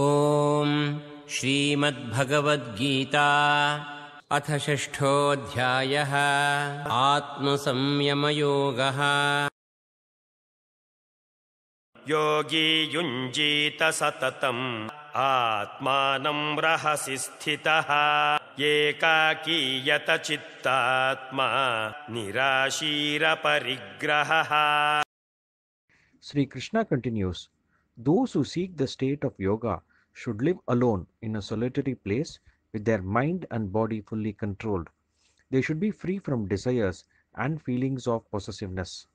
ॐ श्रीमद्भगवद्गीता अथ षष्ठोऽध्यायः आत्मसंयमयोगः योगी युञ्जीत सततम् आत्मानम् रहसि स्थितः एकाकीयत निराशीर परिग्रहः Shri Krishna continues those seek the state of yoga should live alone in a solitary place with their mind and body fully controlled. They should be free from desires and feelings of possessiveness.